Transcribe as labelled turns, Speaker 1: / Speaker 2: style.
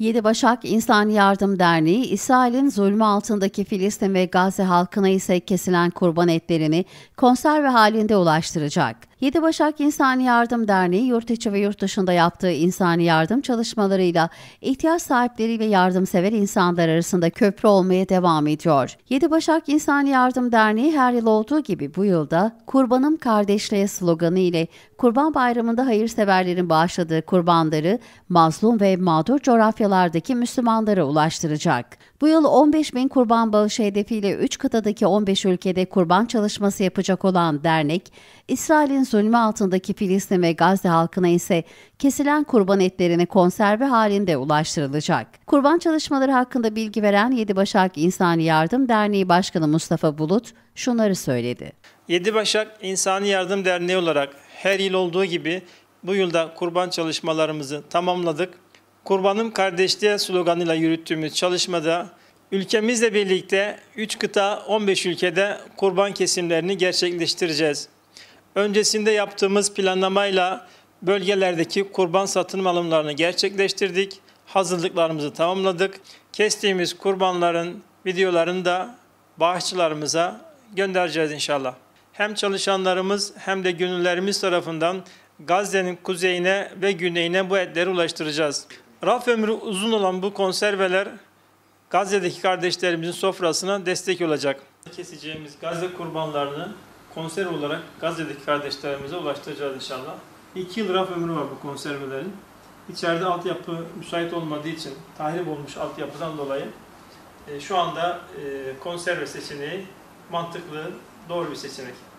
Speaker 1: 7 Başak İnsan Yardım Derneği, İsrail'in zulmü altındaki Filistin ve Gazze halkına ise kesilen kurban etlerini konserve halinde ulaştıracak. 7 Başak İnsani Yardım Derneği yurt içi ve yurt dışında yaptığı insani yardım çalışmalarıyla ihtiyaç sahipleri ve yardımsever insanlar arasında köprü olmaya devam ediyor. 7 Başak İnsani Yardım Derneği her yıl olduğu gibi bu yılda Kurbanım Kardeşliğe sloganı ile Kurban Bayramı'nda hayırseverlerin bağışladığı kurbanları mazlum ve mağdur coğrafyalardaki Müslümanlara ulaştıracak. Bu yıl 15 bin kurban bağışı hedefiyle 3 kıtadaki 15 ülkede kurban çalışması yapacak olan dernek, İsrail'in zulmü altındaki Filistin ve Gazze halkına ise kesilen kurban etlerini konserve halinde ulaştırılacak. Kurban çalışmaları hakkında bilgi veren Yedi Başak İnsani Yardım Derneği Başkanı Mustafa Bulut şunları söyledi.
Speaker 2: Yedi Başak İnsani Yardım Derneği olarak her yıl olduğu gibi bu yılda kurban çalışmalarımızı tamamladık. Kurbanım Kardeşliğe sloganıyla yürüttüğümüz çalışmada ülkemizle birlikte 3 kıta 15 ülkede kurban kesimlerini gerçekleştireceğiz. Öncesinde yaptığımız planlamayla bölgelerdeki kurban satın alımlarını gerçekleştirdik. Hazırlıklarımızı tamamladık. Kestiğimiz kurbanların videolarını da bağışçılarımıza göndereceğiz inşallah. Hem çalışanlarımız hem de gönüllerimiz tarafından Gazze'nin kuzeyine ve güneyine bu etleri ulaştıracağız. Raf ömrü uzun olan bu konserveler Gazze'deki kardeşlerimizin sofrasına destek olacak. Keseceğimiz Gazze kurbanlarını konser olarak Gazze'deki kardeşlerimize ulaştıracağız inşallah. İki yıl raf ömrü var bu konservelerin. İçeride altyapı müsait olmadığı için tahrip olmuş altyapıdan dolayı e, şu anda
Speaker 1: e, konserve seçeneği mantıklı, doğru bir seçenek.